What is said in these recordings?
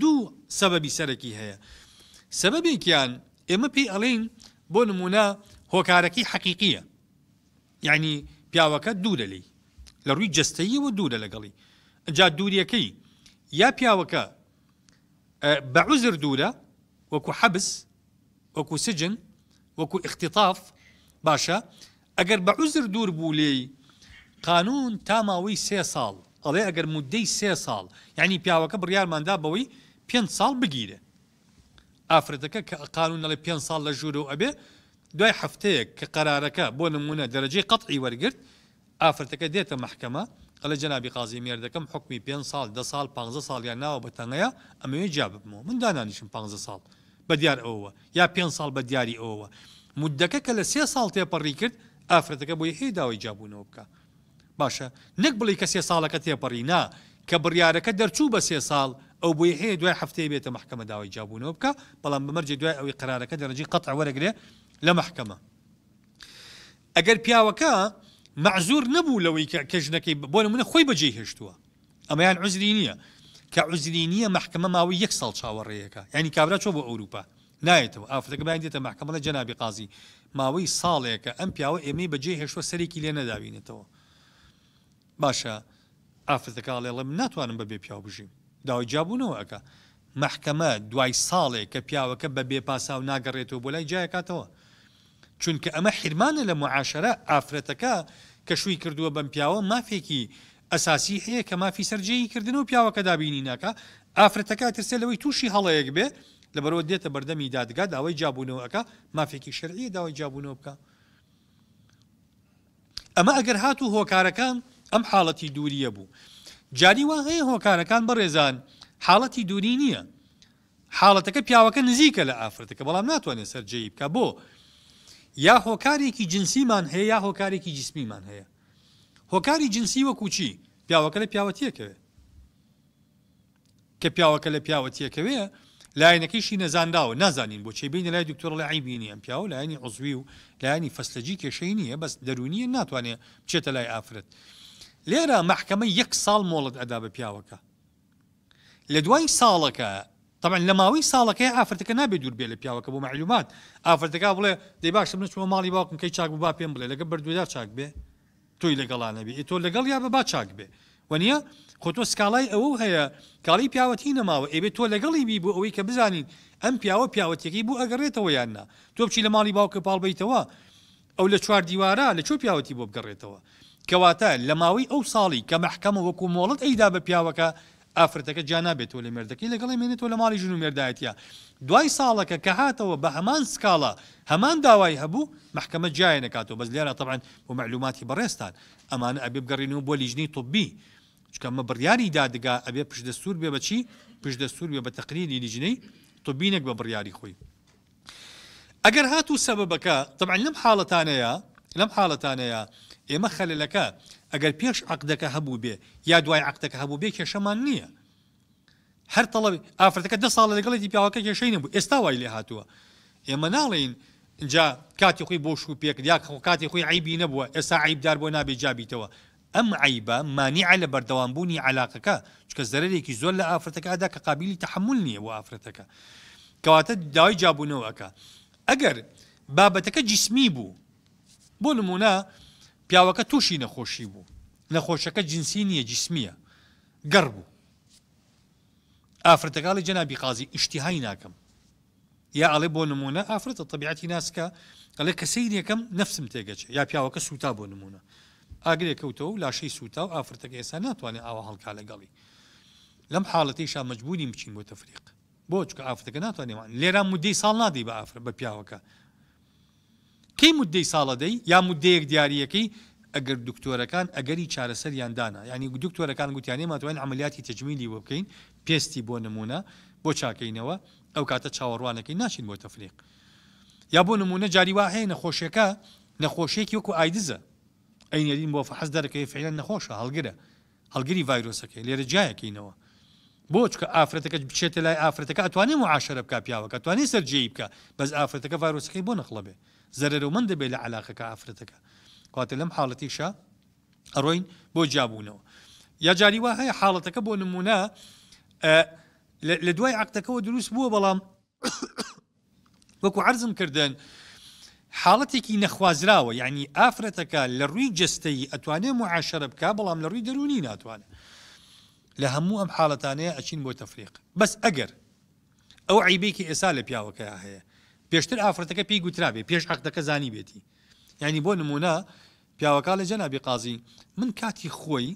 دوو سەبەبی سەرەکی هەیە سەبەبێکیان ئێمە پێی ئەڵین بۆ نمونە هۆکارەکەی حەقیقیە یعنی پیاوەکە دوو لەلی لە ڕووی جستەیەوە دوورە لەگەڵی جا دووریەکەی یا پیاوەکە بەعوزر دوورە وەکو حەبس وەکو سجن وەکو اختتاف باشە ئەگەر بە عوزر دوور بوو لێی قانون تا ماوەی سێ ساڵ ئەڵێ ئەگەر مودەی سێ ساڵ یعنی پیاوەکە بڕیارماندا بەوەی پێنج ساڵ بگیرێ ئافرەتەکە کە قانون لەڵێ پێ ساڵ لە ژوور و ئەبێ دوای هەفتەیەک کە قەرارەکە بۆ نمونە دەرەجێ قەتعی وەرگرت ئافرەتەکە دێتە مەحکەمە ئەلە جنابی قازی مێر دەکەم حکمی پێ سال ده سال 15 سال یا ناوە بەتەنەیە ئەمەوێ جا ببمەوە من دانانیشم 15 سال بە دیار ئەوە یا پێ سال بە دیاری ئەوە مدەکە کە لە سێ ساڵ تێپەڕی کرد ئافرەتەکە بۆی هی داوای جابوونەوە بکە باشە نەک بڵی کە سێ ساڵەکە تێپەڕی نا کە بڕیارەکە دەرچوو بە سێ ساڵ ئەو بۆی هەیە دوای هەفتەیە بێتە محکمە داوای جابوونەوە بکە بەڵام بمەرجێ دوای ئەوی قرارەکە دەرەجی قەت وەرەگرێ لە محکمە ئەگەر پیاوەکە معزور نەبوو لەوەی کە ژنەکەی بۆ منە خۆی بەجێ هێشتووە ئەمەیان عزری نییە کە عزری نییە محکمە ماوەی یەک ساڵ چاوەڕێیەکە ینی کابرا چۆ بۆ ئەوروپا نایێتەوە ئافرەکە بایان دێتە محکمە لە جەنابی قازی ماوەی ساڵێکە ئەم پیاوە ئێمەی بەجێ هێشتوە سەرێکی لێ نەداوینێتەوە باشە ئافرەکەڵێڵم ناتوانم بەبێ پیا بژیم داوایجاببوونەوە ئەەکە مححکەمە دوای ساڵێک کە پیاوەکە بە بێپاسا و ناگەڕێتەوە بۆ لای جایکاتەوە چونکە ئەمە حرمانە لە معاشرە ئافرەتەکە کە شووی کردووە بەم پیاوە مافێکی ئەساسی هەیە کە مافی سەررجەیی کردن و پیاوەکە دابینی ناکە ئافرەتەکە ترسێ لەوەی تووشی هەڵەیەک بێ لەبەرەوە دێتە بەردەمی دادگا داوای جابوونەوەەکە مافێکی شەرعی داوای جابوونەوە بکە ئەمە ئەگەر هات و هۆکارەکان ئەم حاڵەتی دووریە بوو جاری وا هەیە هۆکارەکان بەڕێزان حاڵەتی دووری نییە حاڵەتەکە پیاوەکە نزیکە لە ئافرەتەکە بەڵام ناتوانێت سەررجەی بکە بۆ یا هۆکارێکی جنسیمان هەیە یا هۆکارێکی جسمیمان هەیە هۆکاری جنسی وەکوچی پیاوەکە لە پیاوەتیەکەوێ کە پیاوەکە لە پیاوەتیەکەوێ لایەنەکەیشی نەزانداوە نازانین بۆ چێ بینە لای دکتۆر لە عیبینی ئەم پیاوە لایانی عزوی و لایانی فەسلجی کێشەی نییە بەس دەرونیە ناتوانێت بچێتە لای ئافرەت لێرە محکەمە یەک ساڵ مۆڵت ئەدا بە پیاوەکە لە دوای ساڵەکە طبعا لە ماوەی ساڵەکەی ئافرەتەکە نابێت دوور بێ لە پیاوەکە بۆ معلومات ئافرەتەکە بڵێ دەی باشم نچوە ماڵی باوکم کەی چاک با پێم بڵێ لەگە بردودا چاک بێ تۆی لەگەڵانەبی تۆ لەگەڵ یا بە با چاک بێ وەنیە خۆتۆ سکاڵای ئەوە هەیە کاڵی پیاوەتی نەماوە ئێبێت تۆ لەگەڵی بی بۆ ئەوەی کە بزانین ئەم پیاوە پیاوەتێکی بوو ئەگەڕێتەوە یاننا تۆ بچی لە ماڵی باوکە پاڵبیتەوە ئەو لە چوار دیوارە لە چۆ پیاوەتی بۆ بگەڕێتەوە کەواتە لە ماوەی ئەو ساڵی کە مەحکەمە وەکو مۆڵت ئەیدا بە پیاوەکە ئافرەتەکە جانابێتەوە لە مردەکەی لەگەڵی مێنێتەوە لە ماڵی ژن و مێردایەتە دوای ساڵەکە کە هاتەوە بە هەمان سکاڵە هەمان داوای هەبوو محکەمە جایە نکاتەوە بەس لێرە تەبان بۆ معلوماتی بەڕێستان ئەمانە ئەبێ بگەڕینەوە بۆ لیژنی توبی چکەمە بڕیاری دادگا ئەبێ پشدە سوور بێ بەچی پشدە سوور بێ بە تەقریری لیژنەی توبینێک بە بڕیاری خۆی ئەگەر هاتوو سەبەکە تەبان لەم حاڵەتانەیە لەم حاڵەتانەیە ئێمە خەلەکە ئەگەر پێش عقدەکە هەبوو بێ یا دوای عقدەکە هەبوو بێ کێشەمان نییە هەر تەڵەوی ئافرەتەکە دە ساڵ لەگەڵی پیاوەکە کێشەی نبوو ئێستا وای لێ هاتووە ئێمە ناڵین جا کاتی خۆی بۆ شو پێک یا کاتی خۆی عیبی نەبووە ئێستا عیبدار بۆ نابێ جابیتەوە ئەم عیبە مانیع لە بەردەوامبوونی علاقەکە چکە زەرێکی زۆر لە ئافرەتەکەدا کە قابلی تحمل نییە و ئافرەتەکە کەواتە داوای جابوونەوەکە ئەگەر بابەتەکە جسمی بوو بۆ نمونە پیاوەکە تووشی نەخۆشی بوو نەخۆشەکە جنسی نییە جسمیە گەڕ بوو ئافرەتەکڵی جەنابی قازی ئیشتیهای ناکەم یا ئەڵێ بۆ نمونە ئافرەتە طبیعەتی ناسکە ئەڵێ کەسەی یەکەم نفسم تێگەچێت یا پیاوەکە سوتا بۆ نمونە ئاگرێککەوتەوە و لاشەی سوتا و ئافرەتەکە ئێستا ناتوانێت ئاوە هەڵکا لەگەڵی لەم حاڵەتیشا مەجبوری بچین بۆ تەفریق بۆ چکە ئافرەکە ناتوانێوان لێرا مودەی ساڵ نادی بە ئافر بە پیاوەکە کەی مدەی ساڵەدەی یا مدەیەک دیارریەکەی ئەگەر دکتۆرەکان ئەگەری چارەسەریاندانا ینی دکتۆرەکان گوتیانی ماتوانین عملیاتی تجمیلی بۆ بکەین پێستی بۆ نمونە بۆ چاکەینەوە ئەو کاتە چاوەڕوانەکەی ناشین بۆ تەفریق یا بۆ نمونە جاری واهەیە نەخۆشیەکە نەخۆشیێکی وەکو ئایدزە ئەینەرین بۆ فحز دەرەکەی فعلان نەخۆشە هەڵگرە هەلگری ڤایرۆسەکەی لێرە جایەکەینەوە بۆ چکە ئافرەتەکە بچێتە لای ئافرەتەکە ئەتوانێ وعاشرە بک پیاوەکە توانانی سەررجێ بکە بەس ئافرەتەکە ڤایرۆسەکەی بۆ نەخڵەبێ زەرەرە و من دەبێت لە علاقەکە ئافرەتەکە کاتە لەم حاڵەتیشە ئەڕۆین بۆ جابوونەوە یا جاری وا هەیە حاڵەتەکە بۆ نمونە لە دوای عقتەکەەوە دروست بووە بەڵام وەکو عرزم کردنن حاڵەتێکی نەخوازراوە یعنی ئافرەتەکە لە ڕووی جستەی ئەتوانێ معاشرە بک بەڵام لە ڕووی دەرونی ناتوانێت لە هەموو ئەم حاڵەتانەیە ئەچین بۆ تەفریق بەس ئەگەر ئەو عیبێکی ئێسا لە پیاوەکە هەیە پێشتر ئافرەتەکە پێی گوترابێ پێش عقدەکە زانی بێتی ینی بۆ نمونە پیاوەکە لە جەنابی قازی من کاتی خۆی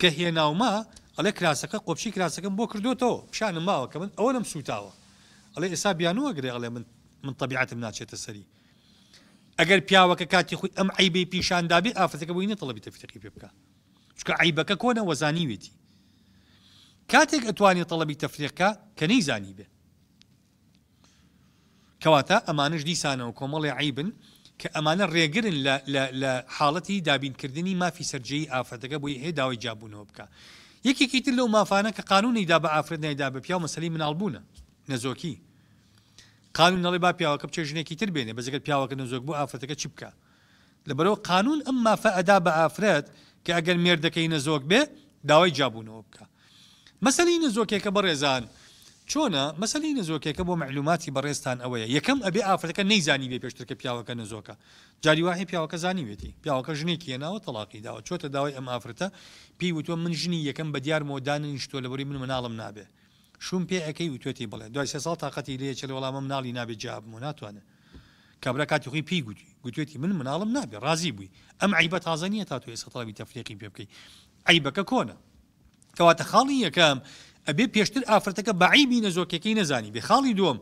کە هێناوما ئەلێ کراسەکە قۆپشی کراسەکەم بۆ کردوەوە پیشانم ماوە کە من ئەوە لەم سوتاوە ئەڵێ ئێسا بیانوە گرێڵێ من من طبیعتم ناچێتە سەری ئەگەر پیاوەکە کاتی خۆی ئەم عیبی پیشاندابێ ئافرەتەکە بووینە تەڵبی تەفتقی پێ بکە چکە عیبەکە کۆنە وەزانی وێتی کاتێک ئەتوانی تەڵەبی تەفریقا کە نەیزانی بێ کەواتە ئەمانش دیسانەوە کۆمەڵی عیبن کە ئەمانە ڕێگرن لە حاڵەتی دابینکردنی مافی سەررجەی ئافرەتەکە بۆی هێداوای جابوونەوە بکە یەکێکی تر لەو مافانە کە قانونیدا بە ئافرەت نایدا بە پیا و مەسەلی منالبوونە نەزۆکی قانون نڵی با پیاوەکە بچێ ژنێکی تر بێنێ بەزگەر پیاوەکە نزۆک بوو ئافرەتەکە چی بکە لە بەرەوە قانون ئەم مافە ئەدا بە ئافرەت کە ئەگەر مێردەکەی نەزۆک بێ داوای جابوونەوە بکە مەسەلی نزۆکێکە بەڕێزان چۆنە مەسەلی نزۆکێکە بۆ معلوماتی بەڕێستان ئەوەیە یەکەم ئەبێ ئافرەکە نەیزانی بێ پێشترکە پیاوەکە نزۆکە جاریواهی پیاوەکە زانیوێتی پیاوەکە ژنێکی هێناوە تەلاقی داوە چۆتە داوای ئەم ئافرەتە پێی وتوە من ژنی یەکەم بە دیار مۆدانن شتۆ لەبری من مناڵم نابێ شوم پێ ئەەکەی وتێتی بڵێ دوای سێ ساڵ تااقەتی لێ چ لە وەڵامە مناڵی نابێ جابم و ناتوانێت کابرا کاتی خۆی پێی گوتی گوتێتی من مناڵم نابێ رازی بووی ئەم عیبە تازە نیە تا توێ سەڵوی تەفرێقی پێ بکەیت عیبەکە کۆنە کەواتە خاڵی یەکەم ئەبێ پێشتر ئافرەتەکە بەعیبی نەزۆکەکەی نەزانی بێ خاڵی دووەم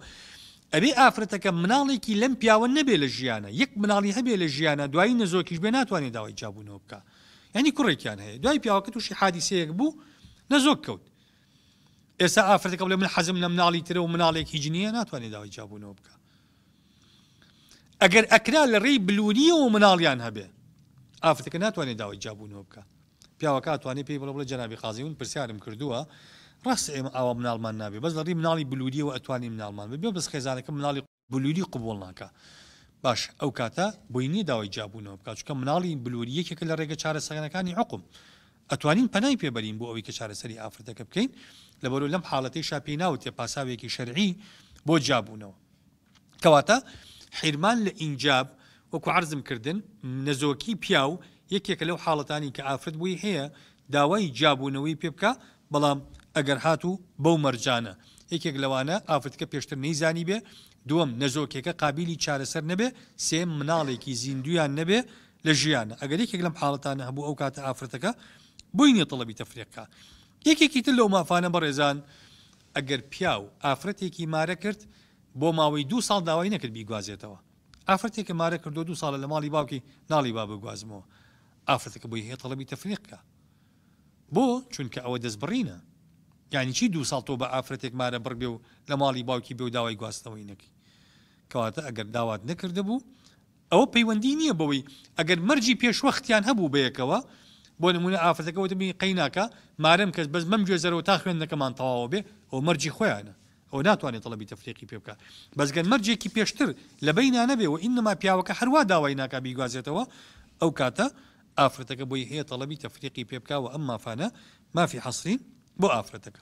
ئەبێ ئافرەتەکە مناڵێکی لەم پیاوە نەبێ لە ژیانە یەک مناڵی هەبێ لە ژیانە دوایی نەزۆکیش بێ ناتوانێت داوای جابوونەوە بکە ینی کوڕێکیان هەیە دوای پیاوەکە تووشی حادیسەیەک بوو نەزۆک کەوت ئێستا ئافرەتەکە بڵێ من حەزم لە مناڵی ترە و مناڵێکی جنیە ناتوانێت داوای جابوونەوە بکە ئەگەر ئەکرا لە ڕێی بلوونیەوە مناڵیان هەبێ ئافرەکە ناتوانێت داوای جابوونەوە بکە پیاوەکە توانانی پێی بڵە بڵە جەنابی قازیون پرسیارم کردووە ڕاست ئێمە ئاوا منالمان نابێ بەس لەڕی مناڵی بلووریەوە ئەتوانی منالمان بێ بەس خێزانەکە مناڵی بلووری قوبڵ ناکە باش ئەو کاتە بۆی نیە داوای جابوونەوە بکات چکە مناڵی بلووری یەکێکە لە ڕێگە چارەسەگەنەکانی حقم ئەتوانین پەنای پێبەرین بۆ ئەوەی کە چارەسەری ئافرەتەکە بکەین لە بەرو لەم حاڵەتی شاپی ناوت تێ پاساوێکی شەرعی بۆ جابوونەوە کەواتە حیرمان لە ئینجاب وەکو عرزم کردن نەزۆکی پیا و یەکێکە لەو حاڵەتانی کە ئافرەت بووی هەیە داوای جابوونەوەی پێ بکە بەڵام ئەگەر هاتوو بەو مەرجانە یەکێک لەوانە ئافرەتکە پێشتر نەیزانی بێ دووەم نەزۆکێکە قابلی چارەسەر نەبێ سێ مناڵێکی زیندویان نەبێ لە ژیانە ئەگەر یەکێک لەم حاڵەتانە هەبوو ئەو کاتە ئافرەتەکە بووینی تەڵەبی تەفرێکە یەکێکی تر لەو مافانە بە ڕێزان ئەگەر پیا و ئافرەتێکی مارە کرد بۆ ماوەی دو ساڵ داوای نەکرد بیگوازێتەوە ئافرەتێکە مارە کردو دو ساڵە لە ماڵی باوکی ناڵی با بگوازمەوە ئافرەتەکە بۆی هەیە تەڵەبی تەفریقکە بۆ چونکە ئەوە دەستبڕینە یعنی چی دو ساڵ تۆ بە ئافرەتێک مارە بڕبێ و لە ماڵی باوکی بێ و داوای گواستنەوەی نەکی کەواتە ئەگەر داوات نەکرده بوو ئەوە پەیوەندی نییە بەوەی ئەگەر مەرجی پێشوەختیان هەبوو بەیەکەوە بۆ نمونە ئافرەتەکەەوە دەبی قیناکە مارەم کەس بەس بەم گوێزەرەوە تا خوێندەکەمان تەواوە بێ ئەو مەرجی خۆیانە ئەو ناتوانێت تەڵەبی تەفریقی پێ بکە بەسگەن مەرجێکی پێشتر لە بەینانەبێ و ئینما پیاوەکە هەروە داوای ناکبی گوازێتەوە ئەو کاتە آفرتك بوي هي طلبي تفريقي بيبكا وأما فانا ما في حصري بو آفرتك